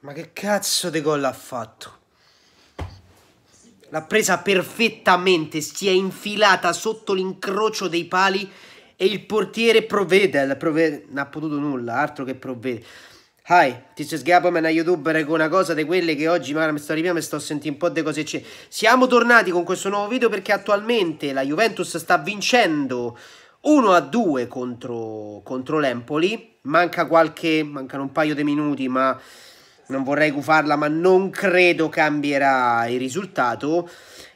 Ma che cazzo di gol ha fatto? L'ha presa perfettamente, si è infilata sotto l'incrocio dei pali e il portiere provvede, eh, provvede non ha potuto nulla, altro che provvede. Hi, ti sto sgabando una youtuber con una cosa di quelle che oggi mi sto arrivando e sto sentendo un po' di cose Siamo tornati con questo nuovo video perché attualmente la Juventus sta vincendo 1 a 2 contro, contro l'Empoli. Manca qualche, mancano un paio di minuti, ma non vorrei gufarla, ma non credo cambierà il risultato.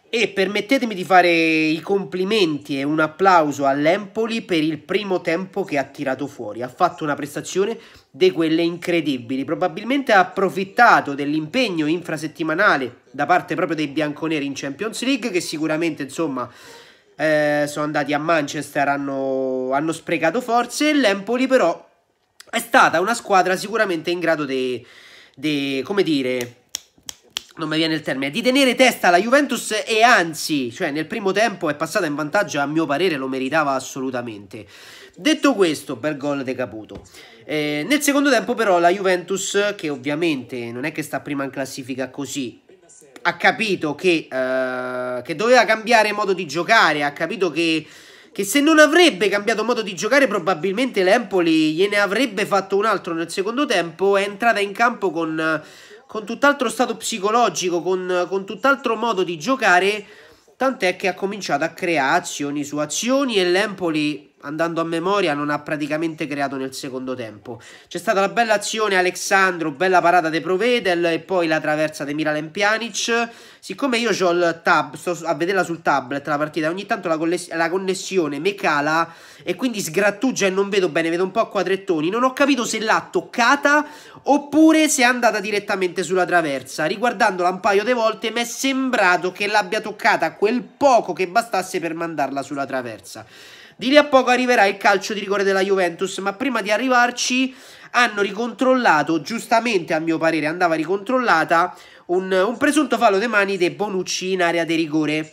E permettetemi di fare i complimenti e un applauso all'Empoli per il primo tempo che ha tirato fuori. Ha fatto una prestazione di quelle incredibili. Probabilmente ha approfittato dell'impegno infrasettimanale da parte proprio dei bianconeri in Champions League, che sicuramente insomma eh, sono andati a Manchester, hanno, hanno sprecato forze. L'Empoli però è stata una squadra sicuramente in grado di, di come dire, non mi viene il termine, di tenere testa la Juventus e anzi, cioè nel primo tempo è passata in vantaggio, a mio parere lo meritava assolutamente. Detto questo, bel gol de Caputo. Eh, nel secondo tempo però la Juventus, che ovviamente non è che sta prima in classifica così, ha capito che, uh, che doveva cambiare modo di giocare, ha capito che, che, se non avrebbe cambiato modo di giocare probabilmente l'Empoli gliene avrebbe fatto un altro nel secondo tempo, è entrata in campo con, con tutt'altro stato psicologico, con, con tutt'altro modo di giocare, tant'è che ha cominciato a creare azioni su azioni e l'Empoli andando a memoria, non ha praticamente creato nel secondo tempo. C'è stata la bella azione Alexandro, bella parata di Provedel e poi la traversa di Miralem Pjanic. Siccome io ho il tab, sto a vederla sul tablet la partita, ogni tanto la, la connessione me cala e quindi sgrattugia e non vedo bene, vedo un po' a quadrettoni. Non ho capito se l'ha toccata oppure se è andata direttamente sulla traversa. Riguardandola un paio di volte mi è sembrato che l'abbia toccata quel poco che bastasse per mandarla sulla traversa. Di lì a poco arriverà il calcio di rigore della Juventus, ma prima di arrivarci hanno ricontrollato, giustamente a mio parere andava ricontrollata, un, un presunto fallo di mani di Bonucci in area di rigore.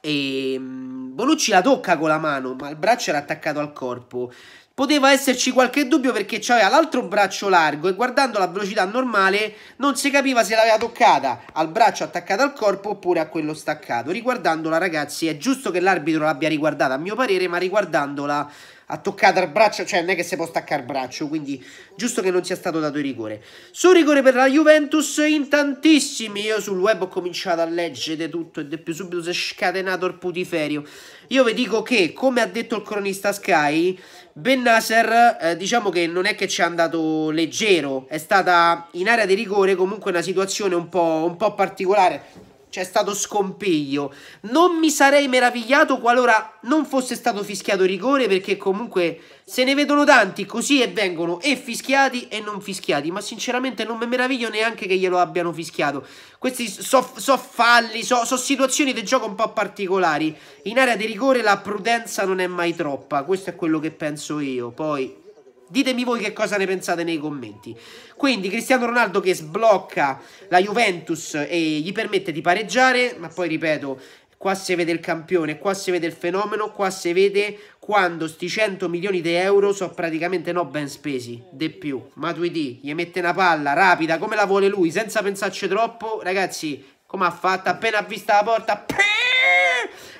E ehm, Bonucci la tocca con la mano, ma il braccio era attaccato al corpo. Poteva esserci qualche dubbio perché aveva l'altro braccio largo e guardando la velocità normale non si capiva se l'aveva toccata al braccio attaccato al corpo oppure a quello staccato. Riguardandola ragazzi è giusto che l'arbitro l'abbia riguardata a mio parere ma riguardandola ha toccato il braccio, cioè non è che si può staccare il braccio, quindi giusto che non sia stato dato il rigore. Su rigore per la Juventus in tantissimi, io sul web ho cominciato a leggere tutto ed è più subito si è scatenato il putiferio. Io vi dico che, come ha detto il cronista Sky, Ben Nasser, eh, diciamo che non è che ci è andato leggero, è stata in area di rigore comunque una situazione un po', un po particolare c'è stato scompiglio. Non mi sarei meravigliato qualora non fosse stato fischiato rigore, perché comunque se ne vedono tanti così e vengono e fischiati e non fischiati. Ma sinceramente non mi meraviglio neanche che glielo abbiano fischiato. Questi sono so falli, sono so situazioni del gioco un po' particolari. In area di rigore la prudenza non è mai troppa. Questo è quello che penso io. Poi. Ditemi voi che cosa ne pensate nei commenti. Quindi Cristiano Ronaldo che sblocca la Juventus e gli permette di pareggiare, ma poi ripeto, qua si vede il campione, qua si vede il fenomeno, qua si vede quando sti 100 milioni di euro sono praticamente no ben spesi, de più. Ma tu gli mette una palla rapida come la vuole lui, senza pensarci troppo, ragazzi, come ha fatto appena ha vista la porta,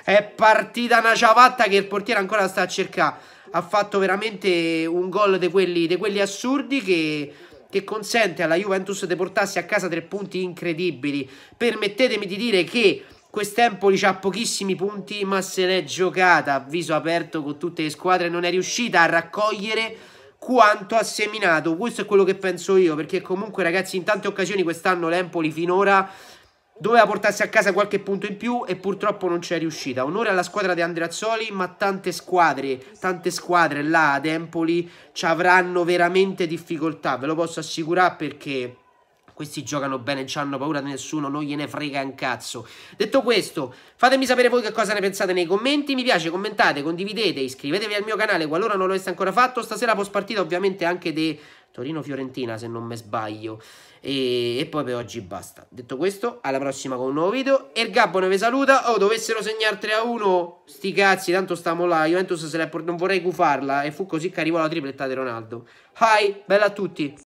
è partita una ciabatta che il portiere ancora sta a cercare ha fatto veramente un gol di quelli, quelli assurdi che che consente alla Juventus di portarsi a casa tre punti incredibili. Permettetemi di dire che quest'Empoli ha pochissimi punti, ma se l'è giocata a viso aperto con tutte le squadre, non è riuscita a raccogliere quanto ha seminato. Questo è quello che penso io, perché comunque ragazzi in tante occasioni quest'anno l'Empoli finora Doveva portarsi a casa qualche punto in più e purtroppo non c'è riuscita. Onore alla squadra di Andreazzoli, ma tante squadre, tante squadre là ad Empoli ci avranno veramente difficoltà, ve lo posso assicurare perché questi giocano bene, non hanno paura di nessuno, non gliene frega un cazzo. Detto questo, fatemi sapere voi che cosa ne pensate nei commenti, mi piace, commentate, condividete, iscrivetevi al mio canale qualora non lo aveste ancora fatto, stasera post partita ovviamente anche dei Torino-Fiorentina se non me sbaglio e, e, poi per oggi basta detto questo alla prossima con un nuovo video e il Gabbo ne vi saluta oh dovessero segnare 3 1 sti cazzi tanto stiamo là Juventus se la non vorrei cufarla e fu così che arrivò la tripletta di Ronaldo hi bella a tutti